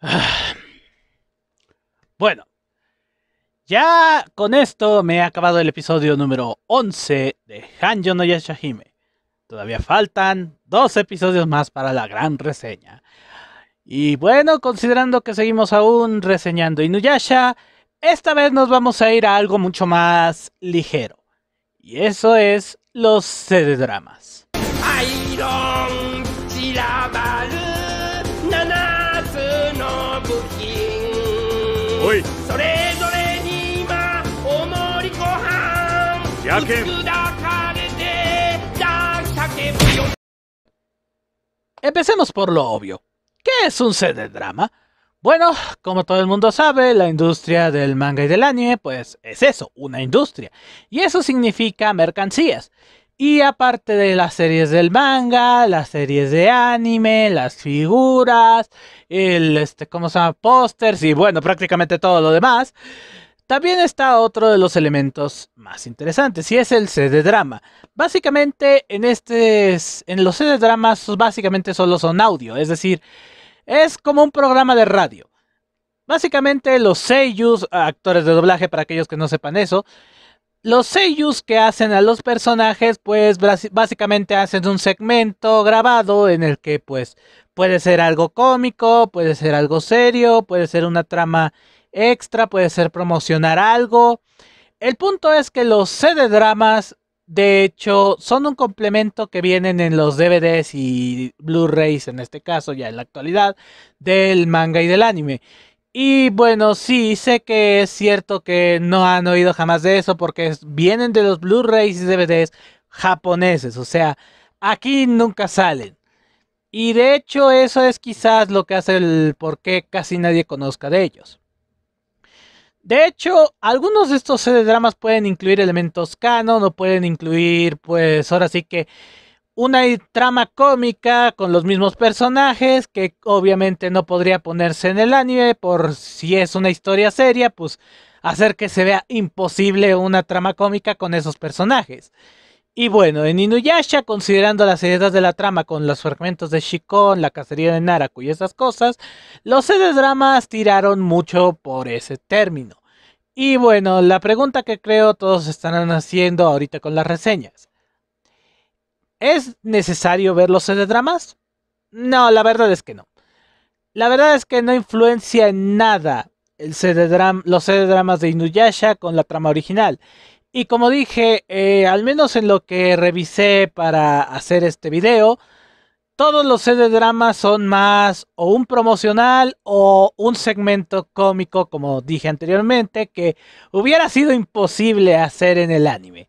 Bueno, ya con esto me ha acabado el episodio número 11 de Hanjo no Yashahime. Todavía faltan dos episodios más para la gran reseña. Y bueno, considerando que seguimos aún reseñando Inuyasha, esta vez nos vamos a ir a algo mucho más ligero. Y eso es los CD dramas. Empecemos por lo obvio. ¿Qué es un set de drama? Bueno, como todo el mundo sabe, la industria del manga y del anime, pues es eso, una industria. Y eso significa mercancías. Y aparte de las series del manga, las series de anime, las figuras, el, este, ¿cómo se llama? Pósters y bueno, prácticamente todo lo demás. También está otro de los elementos más interesantes y es el CD drama. Básicamente en este en los CD dramas básicamente solo son audio, es decir, es como un programa de radio. Básicamente los seiyus, actores de doblaje para aquellos que no sepan eso, los seiyus que hacen a los personajes pues básicamente hacen un segmento grabado en el que pues puede ser algo cómico, puede ser algo serio, puede ser una trama extra, puede ser promocionar algo. El punto es que los CD dramas, de hecho, son un complemento que vienen en los DVDs y Blu-rays, en este caso, ya en la actualidad, del manga y del anime. Y bueno, sí, sé que es cierto que no han oído jamás de eso porque vienen de los Blu-rays y DVDs japoneses, o sea, aquí nunca salen. Y de hecho eso es quizás lo que hace el por qué casi nadie conozca de ellos. De hecho, algunos de estos dramas pueden incluir elementos canon o pueden incluir, pues ahora sí que una trama cómica con los mismos personajes que obviamente no podría ponerse en el anime por si es una historia seria, pues hacer que se vea imposible una trama cómica con esos personajes. Y bueno, en Inuyasha, considerando las ideas de la trama con los fragmentos de Shikon, la cacería de Naraku y esas cosas, los sedes dramas tiraron mucho por ese término. Y bueno, la pregunta que creo todos estarán haciendo ahorita con las reseñas. ¿Es necesario ver los CD-dramas? No, la verdad es que no. La verdad es que no influencia en nada el los CD-dramas de Inuyasha con la trama original. Y como dije, eh, al menos en lo que revisé para hacer este video, todos los de dramas son más o un promocional o un segmento cómico, como dije anteriormente, que hubiera sido imposible hacer en el anime.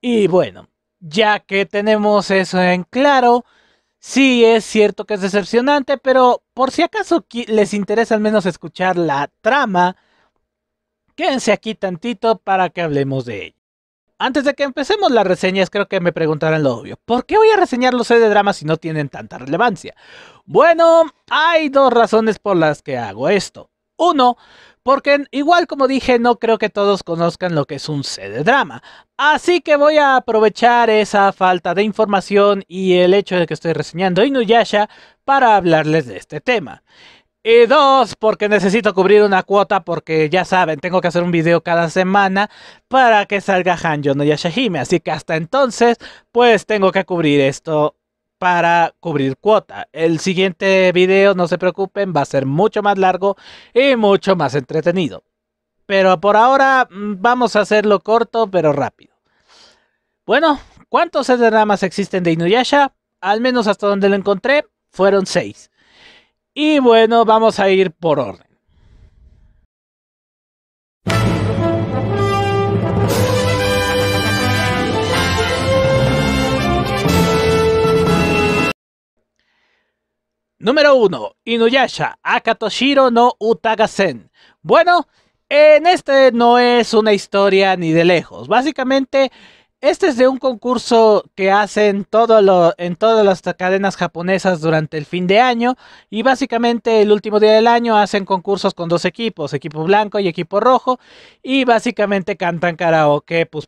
Y bueno, ya que tenemos eso en claro, sí es cierto que es decepcionante, pero por si acaso les interesa al menos escuchar la trama Quédense aquí tantito para que hablemos de ello. Antes de que empecemos las reseñas, creo que me preguntarán lo obvio. ¿Por qué voy a reseñar los CD de drama si no tienen tanta relevancia? Bueno, hay dos razones por las que hago esto. Uno, porque igual como dije, no creo que todos conozcan lo que es un C de drama. Así que voy a aprovechar esa falta de información y el hecho de que estoy reseñando Inuyasha para hablarles de este tema. Y dos, porque necesito cubrir una cuota porque ya saben, tengo que hacer un video cada semana para que salga Hanjo no Yashahime. Así que hasta entonces, pues tengo que cubrir esto para cubrir cuota. El siguiente video, no se preocupen, va a ser mucho más largo y mucho más entretenido. Pero por ahora mm, vamos a hacerlo corto pero rápido. Bueno, ¿cuántos dramas existen de Inuyasha? Al menos hasta donde lo encontré, fueron seis. Y bueno, vamos a ir por orden. Número 1. Inuyasha, Akatoshiro no Utagasen. Bueno, en este no es una historia ni de lejos. Básicamente este es de un concurso que hacen todo en todas las cadenas japonesas durante el fin de año y básicamente el último día del año hacen concursos con dos equipos, equipo blanco y equipo rojo y básicamente cantan karaoke pues,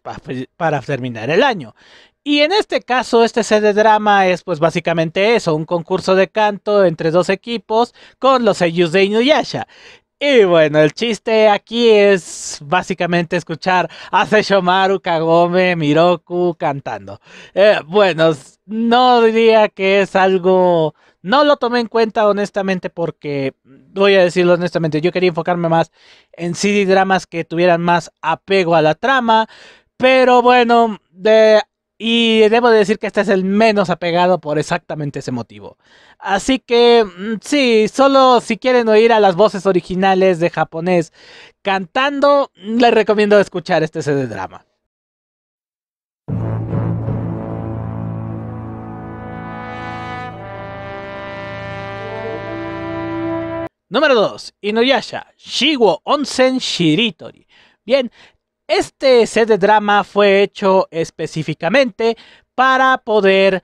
para terminar el año. Y en este caso, este set de drama es pues básicamente eso, un concurso de canto entre dos equipos con los sellos de Inuyasha. Y bueno, el chiste aquí es básicamente escuchar a Seishomaru Kagome Miroku cantando. Eh, bueno, no diría que es algo... No lo tomé en cuenta honestamente porque, voy a decirlo honestamente, yo quería enfocarme más en CD dramas que tuvieran más apego a la trama. Pero bueno, de y debo decir que este es el menos apegado por exactamente ese motivo. Así que, mm, sí, solo si quieren oír a las voces originales de japonés cantando, les recomiendo escuchar este CD drama. Número 2. Inuyasha, Shigo Onsen Shiritori. Bien, este set de drama fue hecho específicamente para poder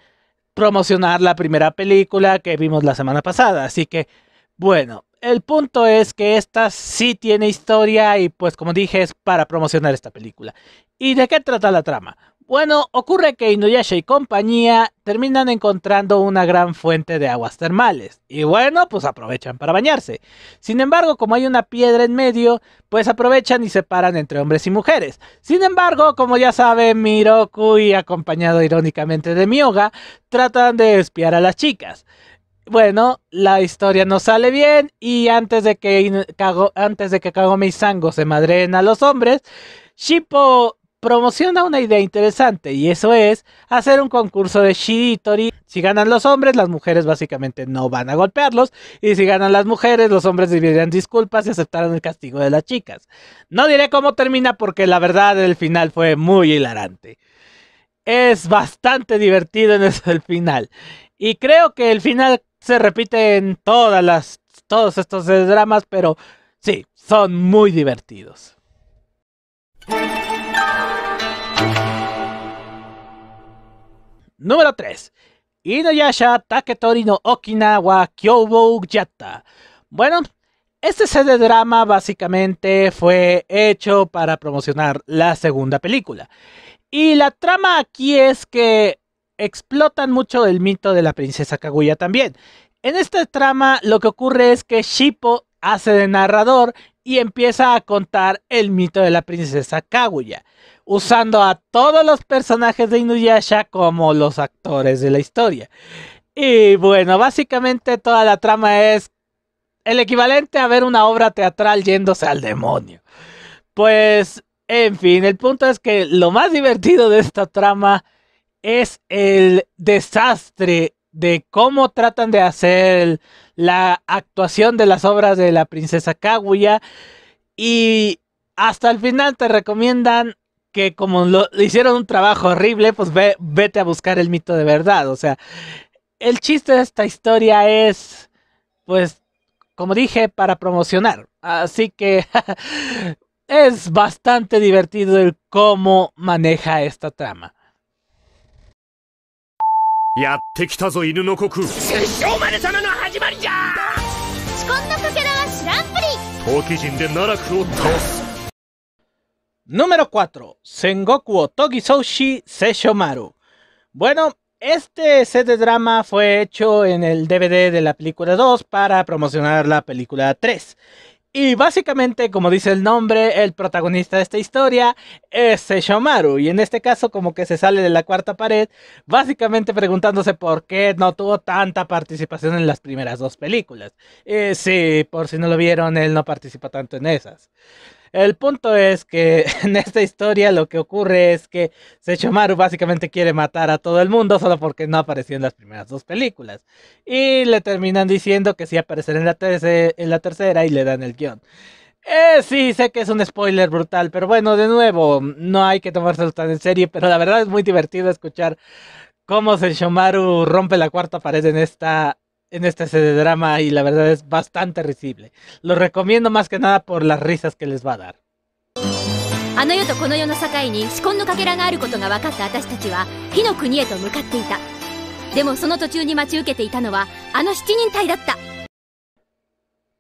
promocionar la primera película que vimos la semana pasada. Así que, bueno, el punto es que esta sí tiene historia y pues como dije es para promocionar esta película. ¿Y de qué trata la trama? Bueno, ocurre que Inuyasha y compañía terminan encontrando una gran fuente de aguas termales. Y bueno, pues aprovechan para bañarse. Sin embargo, como hay una piedra en medio, pues aprovechan y se paran entre hombres y mujeres. Sin embargo, como ya saben, Miroku y acompañado irónicamente de Mioga, tratan de espiar a las chicas bueno, la historia no sale bien y antes de que cago antes de que Kagome y Sango se madreen a los hombres, Shippo promociona una idea interesante y eso es hacer un concurso de Shiritori. Si ganan los hombres, las mujeres básicamente no van a golpearlos y si ganan las mujeres, los hombres dirían disculpas y aceptarán el castigo de las chicas. No diré cómo termina porque la verdad el final fue muy hilarante. Es bastante divertido en eso el final y creo que el final se repite en todas las todos estos dramas, pero sí, son muy divertidos. Número 3. Inuyasha Taketori no Okinawa Kyobou Yatta. Bueno, este set de drama básicamente fue hecho para promocionar la segunda película. Y la trama aquí es que explotan mucho el mito de la princesa Kaguya también. En esta trama lo que ocurre es que Shippo hace de narrador y empieza a contar el mito de la princesa Kaguya usando a todos los personajes de Inuyasha como los actores de la historia. Y bueno, básicamente toda la trama es el equivalente a ver una obra teatral yéndose al demonio. Pues, en fin, el punto es que lo más divertido de esta trama es el desastre de cómo tratan de hacer la actuación de las obras de la princesa Kaguya y hasta el final te recomiendan que como lo hicieron un trabajo horrible, pues vete a buscar el mito de verdad. O sea, el chiste de esta historia es, pues, como dije, para promocionar. Así que es bastante divertido el cómo maneja esta trama. Número 4. Sengoku Otogi Soushi Seishomaru. Bueno, este set de drama fue hecho en el DVD de la película 2 para promocionar la película 3. Y básicamente, como dice el nombre, el protagonista de esta historia es Seishomaru. Y en este caso, como que se sale de la cuarta pared, básicamente preguntándose por qué no tuvo tanta participación en las primeras dos películas. Eh, sí, por si no lo vieron, él no participa tanto en esas. El punto es que en esta historia lo que ocurre es que Sechomaru básicamente quiere matar a todo el mundo solo porque no apareció en las primeras dos películas. Y le terminan diciendo que sí aparecerá en la, en la tercera y le dan el guión. Eh, sí, sé que es un spoiler brutal, pero bueno, de nuevo, no hay que tomárselo tan en serio, pero la verdad es muy divertido escuchar cómo Senshomaru rompe la cuarta pared en esta en esta serie de drama y la verdad es bastante risible. Lo recomiendo más que nada por las risas que les va a dar.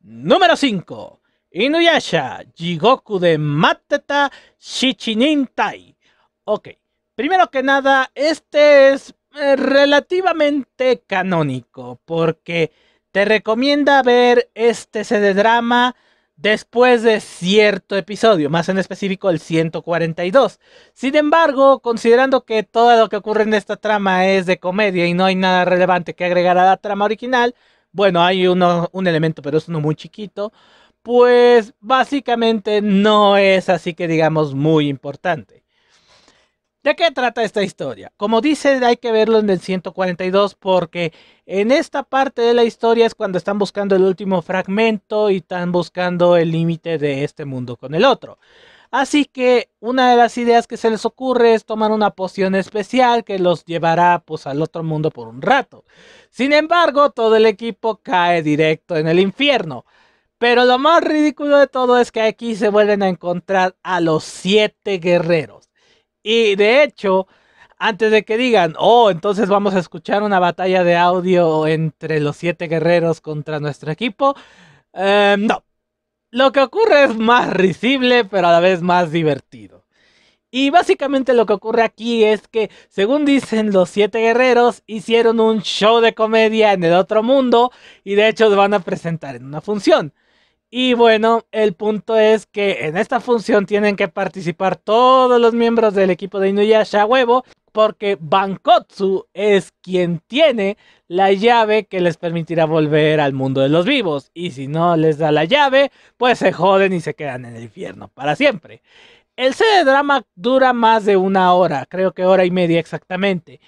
Número 5 Inuyasha Jigoku de Matata Shichinintai Ok, primero que nada, este es eh, relativamente canónico, porque te recomienda ver este CD drama después de cierto episodio, más en específico el 142. Sin embargo, considerando que todo lo que ocurre en esta trama es de comedia y no hay nada relevante que agregar a la trama original, bueno, hay uno, un elemento, pero es uno muy chiquito, pues básicamente no es así que digamos muy importante. ¿De qué trata esta historia? Como dice, hay que verlo en el 142 porque en esta parte de la historia es cuando están buscando el último fragmento y están buscando el límite de este mundo con el otro. Así que una de las ideas que se les ocurre es tomar una poción especial que los llevará pues al otro mundo por un rato. Sin embargo, todo el equipo cae directo en el infierno. Pero lo más ridículo de todo es que aquí se vuelven a encontrar a los siete guerreros. Y de hecho, antes de que digan, oh, entonces vamos a escuchar una batalla de audio entre los siete guerreros contra nuestro equipo, eh, no. Lo que ocurre es más risible, pero a la vez más divertido. Y básicamente lo que ocurre aquí es que, según dicen los siete guerreros, hicieron un show de comedia en el otro mundo y de hecho van a presentar en una función. Y bueno, el punto es que en esta función tienen que participar todos los miembros del equipo de Inuyasha huevo, porque Bankotsu es quien tiene la llave que les permitirá volver al mundo de los vivos. Y si no les da la llave, pues se joden y se quedan en el infierno para siempre. El CD drama dura más de una hora, creo que hora y media exactamente.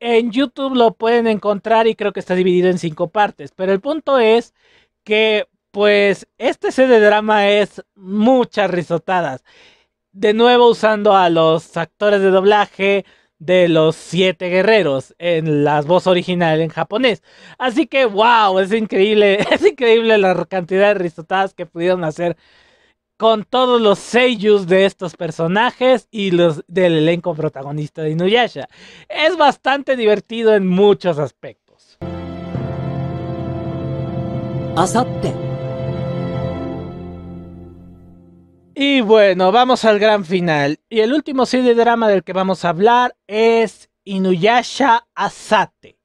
En YouTube lo pueden encontrar y creo que está dividido en cinco partes, pero el punto es que pues este serie de drama es muchas risotadas. De nuevo usando a los actores de doblaje de los siete guerreros en la voz original en japonés. Así que wow, es increíble, es increíble la cantidad de risotadas que pudieron hacer con todos los seiyus de estos personajes y los del elenco protagonista de Inuyasha. Es bastante divertido en muchos aspectos. Y bueno, vamos al gran final. Y el último de drama del que vamos a hablar es Inuyasha Asate.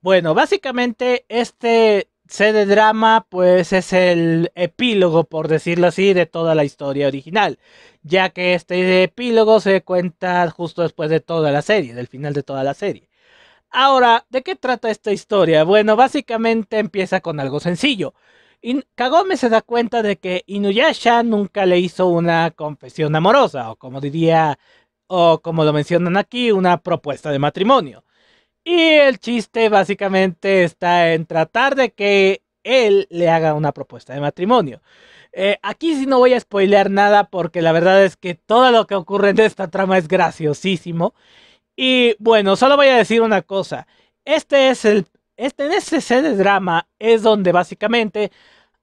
Bueno, básicamente este de drama pues es el epílogo, por decirlo así, de toda la historia original, ya que este epílogo se cuenta justo después de toda la serie, del final de toda la serie. Ahora, ¿de qué trata esta historia? Bueno, básicamente empieza con algo sencillo. Y Kagome se da cuenta de que Inuyasha nunca le hizo una confesión amorosa, o como diría, o como lo mencionan aquí, una propuesta de matrimonio. Y el chiste básicamente está en tratar de que él le haga una propuesta de matrimonio. Eh, aquí sí no voy a spoilear nada porque la verdad es que todo lo que ocurre en esta trama es graciosísimo. Y bueno, solo voy a decir una cosa. Este es el... Este, en ese set de drama es donde básicamente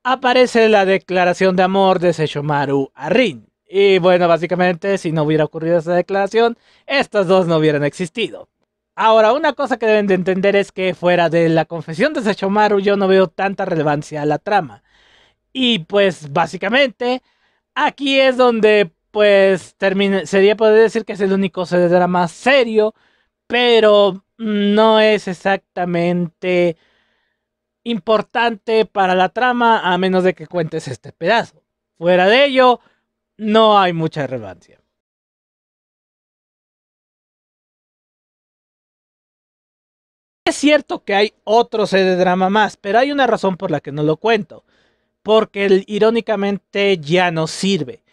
aparece la declaración de amor de sechomaru a Rin. Y bueno, básicamente, si no hubiera ocurrido esa declaración, estas dos no hubieran existido. Ahora, una cosa que deben de entender es que fuera de la confesión de Sechomaru yo no veo tanta relevancia a la trama. Y pues básicamente, aquí es donde pues termina, sería poder decir que es el único drama serio, pero mm, no es exactamente importante para la trama, a menos de que cuentes este pedazo. Fuera de ello, no hay mucha relevancia. Es cierto que hay otro de drama más, pero hay una razón por la que no lo cuento. Porque irónicamente ya no sirve.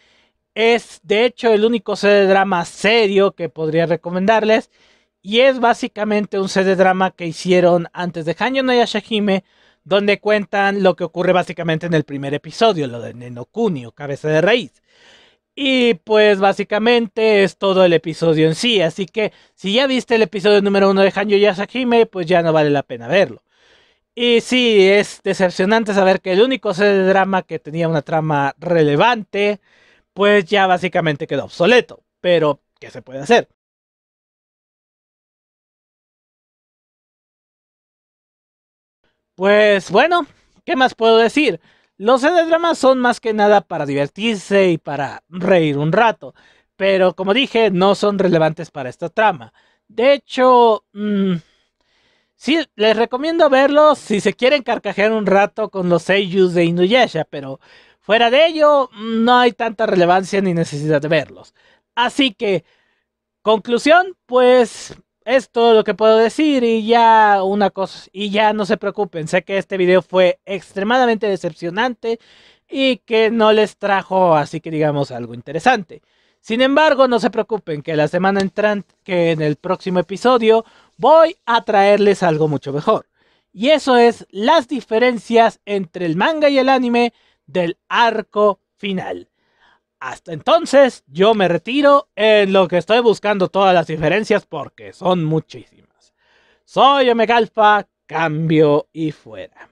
Es de hecho el único de drama serio que podría recomendarles. Y es básicamente un de drama que hicieron antes de Hanyo no Yashahime donde cuentan lo que ocurre básicamente en el primer episodio, lo de o cabeza de raíz. Y pues básicamente es todo el episodio en sí, así que si ya viste el episodio número uno de Hanjo Yasahime, pues ya no vale la pena verlo. Y sí, es decepcionante saber que el único ser de drama que tenía una trama relevante, pues ya básicamente quedó obsoleto, pero ¿qué se puede hacer? Pues bueno, ¿qué más puedo decir? Los dramas son más que nada para divertirse y para reír un rato, pero como dije, no son relevantes para esta trama. De hecho, mm, sí, les recomiendo verlos si se quieren carcajear un rato con los seiyus de Inuyasha, pero fuera de ello, mm, no hay tanta relevancia ni necesidad de verlos. Así que, conclusión, pues es todo lo que puedo decir y ya una cosa, y ya no se preocupen, sé que este video fue extremadamente decepcionante y que no les trajo así que digamos algo interesante. Sin embargo, no se preocupen que la semana entrante, que en el próximo episodio voy a traerles algo mucho mejor. Y eso es las diferencias entre el manga y el anime del arco final. Hasta entonces yo me retiro en lo que estoy buscando todas las diferencias porque son muchísimas. Soy Omegalfa, cambio y fuera.